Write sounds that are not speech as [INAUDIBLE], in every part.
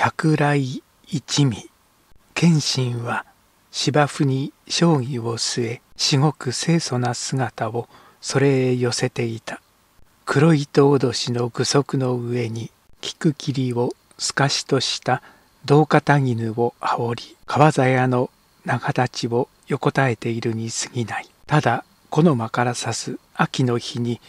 客来一味謙信は芝生に将棋を据え至極清楚な姿をそれへ寄せていた黒糸脅しの具足の上に菊切を透かしとした銅肩絹を羽織り川鞘屋の長立ちを横たえているに過ぎないただこの間から刺す秋の日に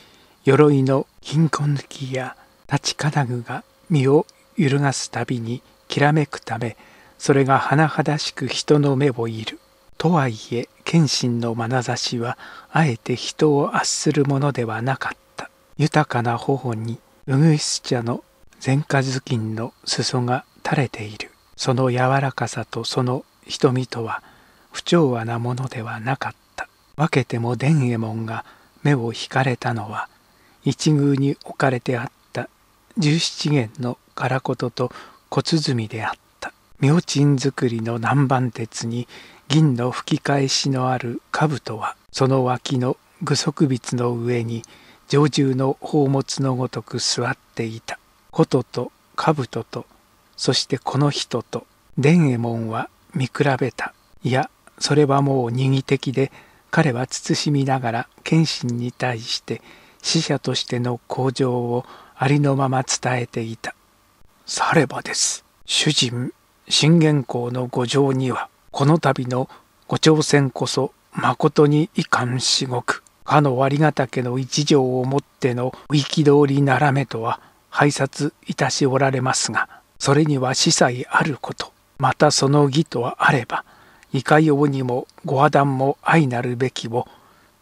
鎧の貧困抜きや立ち金具が身を揺るがすたびにきらめくためそれが甚だしく人の目をいる。とはいえ謙信の眼差しはあえて人を圧するものではなかった豊かな頬にうぐいす茶の前科頭巾の裾が垂れているその柔らかさとその瞳とは不調和なものではなかった分けても伝右衛門が目を引かれたのは一宮に置かれてあった十七軒の唐言と小鼓であった明珍作りの南蛮鉄に銀の吹き返しのある兜はその脇の具足筆の上に上住の宝物のごとく座っていた琴と兜とそしてこの人と伝右衛門は見比べたいやそれはもう二義的で彼は慎みながら謙信に対して死者としての向上をありのまま伝えていたさればです。主人、信玄公の御城には、この度のご挑戦こそ、誠に遺憾至極。かのがヶ岳の一条をもっての憤りならめとは、拝察いたしおられますが、それには司祭あること、またその義とあれば、いかようにもご破談も愛なるべきを、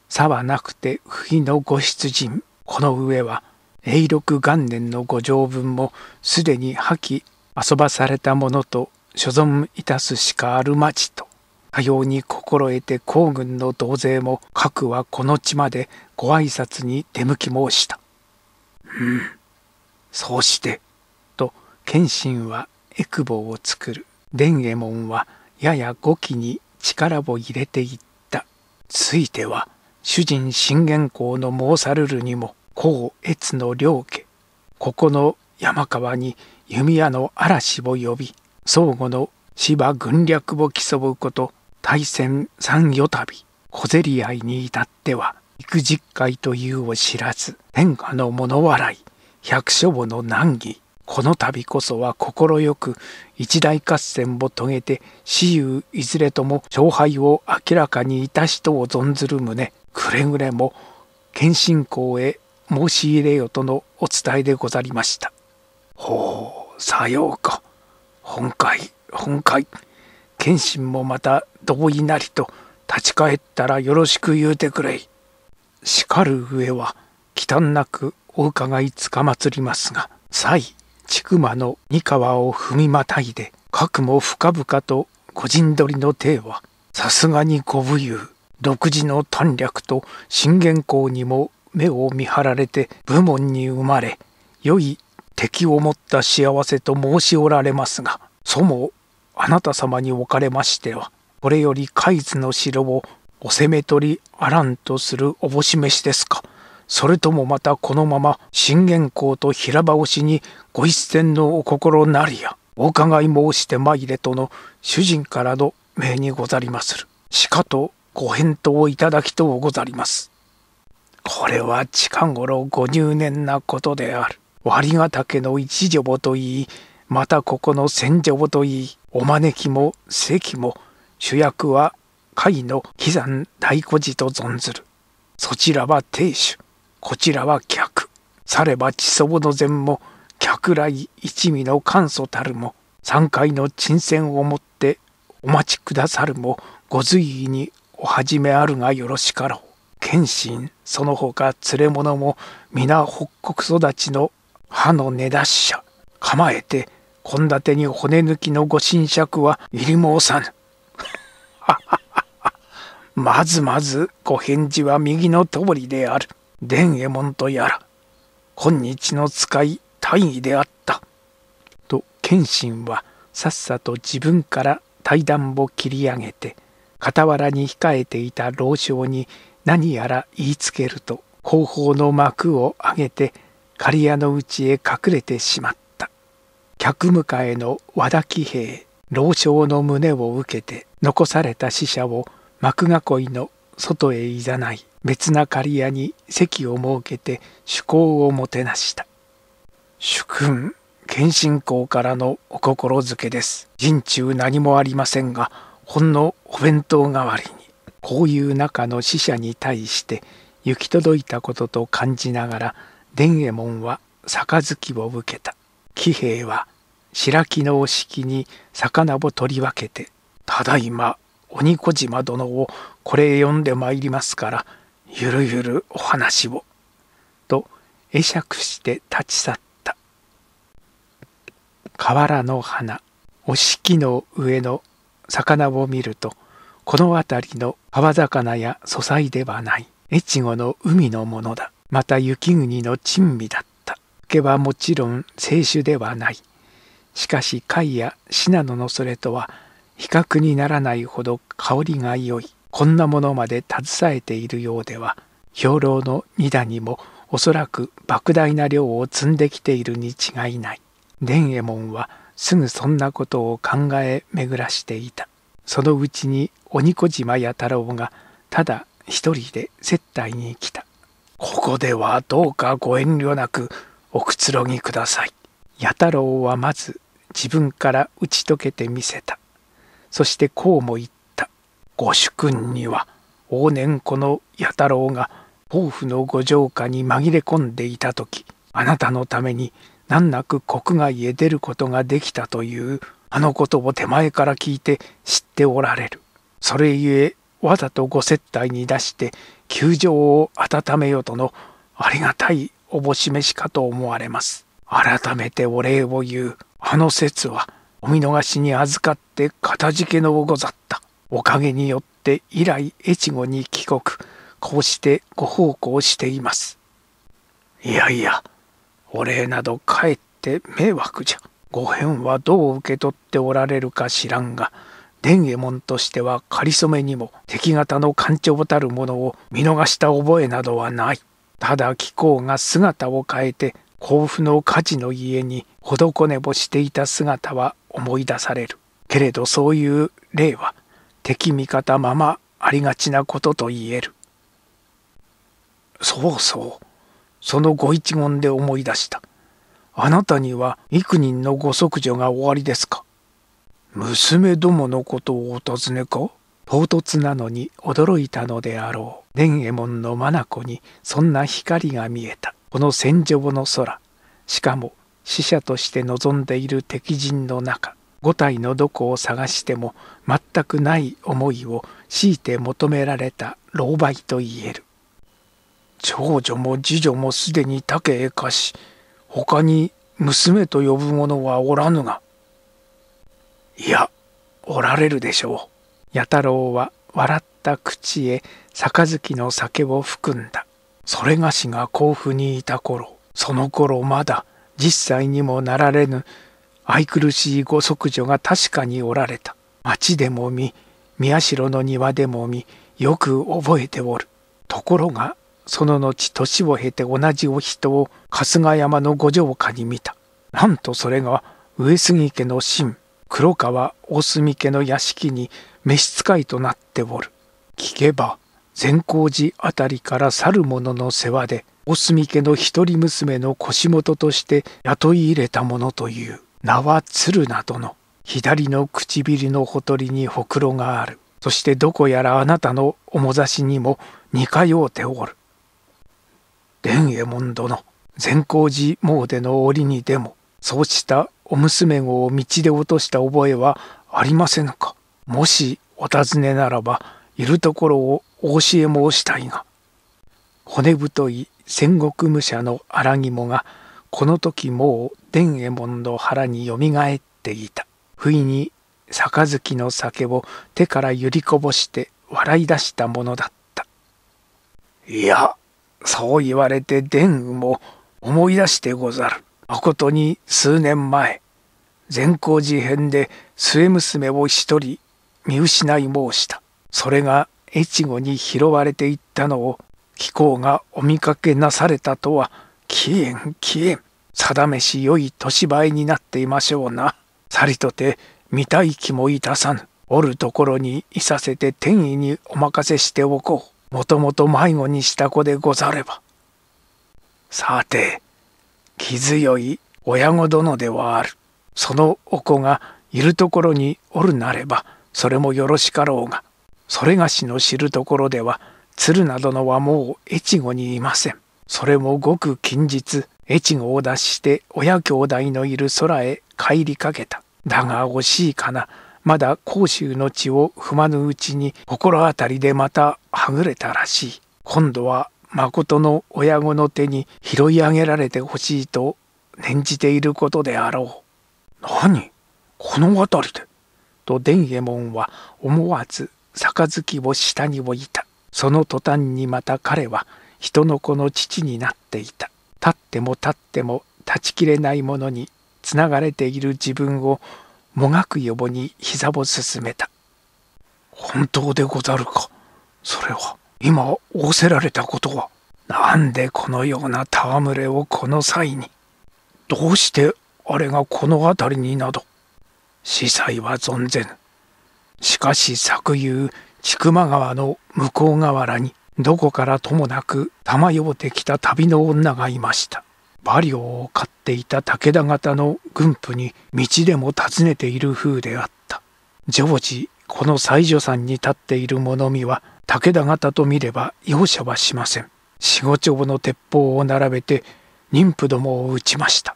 差はなくて不意のご出陣、この上は永禄元年のご条文もすでに破棄遊ばされたものと所存いたすしかあるまちとかように心得て皇軍の同勢も各はこの地までご挨拶に出向き申した。うん、そうして、と謙信はエクボを作る。伝右衛門はやや語気に力を入れていった。ついては主人信玄公の申さるるにも高越の両家ここの山川に弓矢の嵐を呼び相互の芝軍略を競うこと大戦三与旅小競り合いに至っては幾十回というを知らず天下の物笑い百姓の難儀この度こそは快く一大合戦を遂げて私有いずれとも勝敗を明らかにいた人を存ずる旨くれぐれも謙信公へ申し入れよとのお伝えでござりました。ほう、さようか。本会、本会。謙信もまた同意なりと立ち返ったらよろしく言うてくれい。しかる上は忌憚なくお伺いつかまつりますが、才、千曲の三河を踏みまたいで、かくも深々と個人取りの体は、さすがにご武勇、独自の短略と信玄公にも目を見張られて部門に生まれ良い敵を持った幸せと申しおられますがそもあなた様におかれましてはこれより海津の城をお攻め取りあらんとするおぼし召しですかそれともまたこのまま信玄公と平場押しにご一戦のお心なりやお伺い申して参れとの主人からの命にござりまするしかとご返答をいただきとうござります。これは近頃ご入念なことである。割ヶ岳の一女母といい、またここの千女母といい、お招きも席も主役は貝の喜山大孤児と存ずる。そちらは亭主、こちらは客。されば地祖母の禅も、客来一味の簡素たるも、三回の沈船をもってお待ちくださるも、ご随意にお始めあるがよろしかろう。謙信その他連れ者も皆北国育ちの歯の根出し者構えて献立に骨抜きのご神釈は入り申さぬ [LAUGHS] まずまずご返事は右の通りである伝右衛門とやら今日の使い大義であった」と謙信はさっさと自分から対談を切り上げて傍らに控えていた老将に何やら言いつけると後方の幕を上げて刈谷の内へ隠れてしまった客迎えの和田騎兵老将の胸を受けて残された死者を幕囲いの外へいざない別な刈谷に席を設けて趣向をもてなした主君謙信公からのお心づけです人中何もありませんがほんのお弁当代わりにこういう中の死者に対して行き届いたことと感じながら伝右衛門は杯を受けた喜兵衛は白木のお式に魚を取り分けて「ただいま鬼小島殿をこれへ読んでまいりますからゆるゆるお話を」と会釈して立ち去った河原の花お式の上の魚を見ると「この辺りの川魚や素材ではない越後の海のものだまた雪国の珍味だった毛はもちろん清酒ではないしかし貝や信濃のそれとは比較にならないほど香りが良いこんなものまで携えているようでは兵糧の二段にもおそらく莫大な量を積んできているに違いない伝右衛門はすぐそんなことを考え巡らしていたそのうちに鬼小島弥太郎がただ一人で接待に来た。ここではどうかご遠慮なくおくつろぎください。弥太郎はまず自分から打ち解けてみせた。そしてこうも言った。ご主君には往年この弥太郎が抱負のご城下に紛れ込んでいた時あなたのために難なく国外へ出ることができたというあのことを手前から聞いて知っておられる。それゆえわざとご接待に出して球場を温めよとのありがたいおぼしめしかと思われます。改めてお礼を言う。あの説はお見逃しに預かって片付けのござった。おかげによって以来越後に帰国。こうしてご奉公しています。いやいや、お礼などかえって迷惑じゃ。ご辺はどう受け取っておられるか知らんが伝右衛門としては仮初めにも敵方の官庁たるものを見逃した覚えなどはない。ただ貴公が姿を変えて甲府の火事の家に施ねぼしていた姿は思い出される。けれどそういう例は敵味方ままありがちなことと言える。そうそう、そのご一言で思い出した。あなたには幾人のご息女がおありですか娘どものことをお尋ねか唐突なのに驚いたのであろう伝右衛門の眼にそんな光が見えたこの戦場の空しかも死者として望んでいる敵陣の中五体のどこを探しても全くない思いを強いて求められた狼狽と言える長女も次女もすでに竹へ貸し他に娘と呼ぶ者はおらぬが。いや、おられるでしょう。弥太郎は笑った口へ杯の酒を含んだ。それがしが甲府にいた頃、その頃まだ10歳にもなられぬ愛くるしいご息女が確かにおられた。町でも見、宮代の庭でも見、よく覚えておる。ところがその後年を経て同じお人を春日山の五条下に見た。なんとそれが上杉家の神、黒川大隅家の屋敷に召使いとなっておる。聞けば、善光寺あたりから去る者の世話で、大隅家の一人娘の腰元として雇い入れた者という、名は鶴などの、左の唇のほとりにほくろがある。そしてどこやらあなたの面差しにも似通うておる。伝右衛門殿善光寺詣の折にでもそうしたお娘子を道で落とした覚えはありませぬかもしお尋ねならばいるところをお教え申したいが骨太い戦国武者の荒肝がこの時もう伝右衛門の腹によみがえっていた不意に杯の酒を手から揺りこぼして笑い出したものだったいやそう言われて伝右も思い出してござる。まことに数年前、善光寺編で末娘を一人見失い申した。それが越後に拾われていったのを貴公がお見かけなされたとは、きえんきえん。定めし良い年映えになっていましょうな。さりとて見たい気もいたさぬ。おるところにいさせて天意にお任せしておこう。もともと迷子にした子でござればさて気強い親子殿ではあるそのお子がいるところにおるなればそれもよろしかろうがそれがしの知るところでは鶴などのはもう越後にいませんそれもごく近日越後を脱して親兄弟のいる空へ帰りかけただが惜しいかなまだ甲州の地を踏まぬうちに心当たりでまたはぐれたらしい今度は誠の親子の手に拾い上げられてほしいと念じていることであろう何この辺りでと伝右衛門は思わず杯を下に置いたその途端にまた彼は人の子の父になっていた立っても立っても断ち切れないものにつながれている自分をもがく予母に膝を進めた。本当でござるか。それは、今仰せられたことは、なんでこのような戯れをこの際に。どうしてあれがこの辺りになど。司祭は存ぜぬ。しかし昨夕、千曲川の向こう河原に、どこからともなく、たまようてきた旅の女がいました。馬領を飼っていた武田方の軍府に道でも訪ねている風であった常時この妻女山に立っている者見は武田方と見れば容赦はしません四五丁の鉄砲を並べて妊婦どもを撃ちました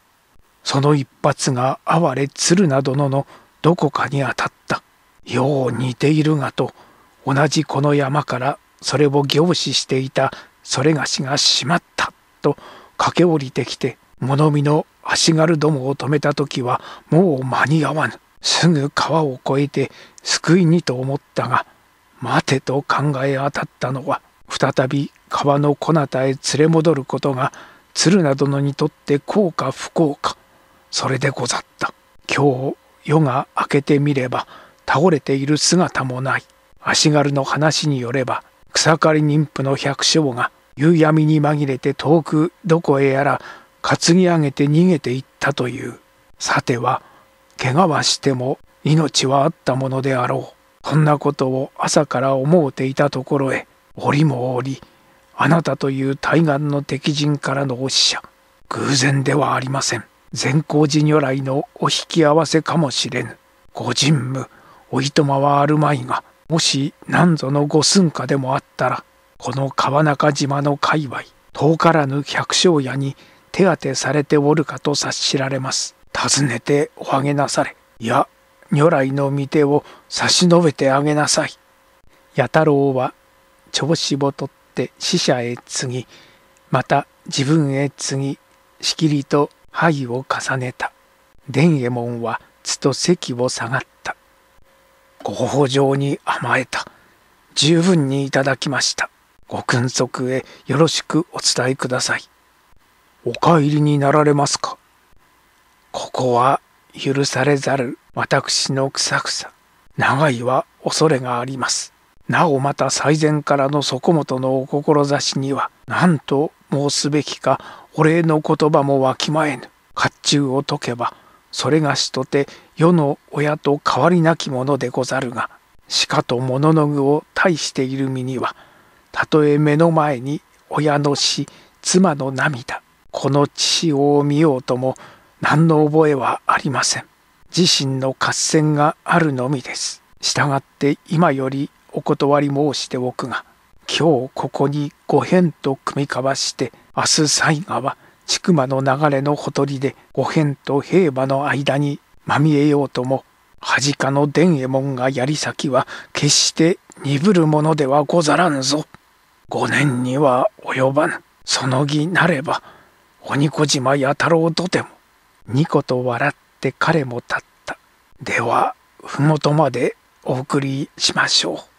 その一発が哀れ鶴などのどこかに当たったよう似ているがと同じこの山からそれを凝視していたそれがしがしまったと駆け下りてきて物見の足軽どもを止めた時はもう間に合わぬすぐ川を越えて救いにと思ったが待てと考え当たったのは再び川のなたへ連れ戻ることが鶴な殿にとって幸か不幸かそれでござった今日夜が明けてみれば倒れている姿もない足軽の話によれば草刈り妊婦の百姓が夕闇に紛れて遠くどこへやら担ぎ上げて逃げていったというさては怪我はしても命はあったものであろうこんなことを朝から思うていたところへ折も折あなたという対岸の敵陣からのお使者偶然ではありません善光寺如来のお引き合わせかもしれぬご神武おいとまはあるまいがもし何ぞのご寸下でもあったらこの川中島の界隈遠からぬ百姓家に手当てされておるかと察しられます。尋ねておあげなされ。いや、如来の御手を差し伸べてあげなさい。弥太郎は調子を取って死者へ次ぎ、また自分へ次ぎ、しきりと灰を重ねた。伝右衛門はつと席を下がった。ご法上に甘えた。十分にいただきました。ご君側へよろしくお伝えください。お帰りになられますかここは許されざる私の草草。長いは恐れがあります。なおまた最前からの底本のお志には、なんと申すべきかお礼の言葉もわきまえぬ。甲冑を解けば、それがしとて世の親と変わりなきものでござるが、しかと物の具を大している身には、たとえ目の前に親の死妻の涙この父を見ようとも何の覚えはありません自身の合戦があるのみです従って今よりお断り申しておくが今日ここにご変と組み交わして明日最後は千曲の流れのほとりでご変と平馬の間にまみえようとも恥かの伝右衛門がやり先は決して鈍るものではござらんぞ。5年には及ばぬその儀なれば鬼小島弥太郎とてもニコと笑って彼も立ったでは麓までお送りしましょう。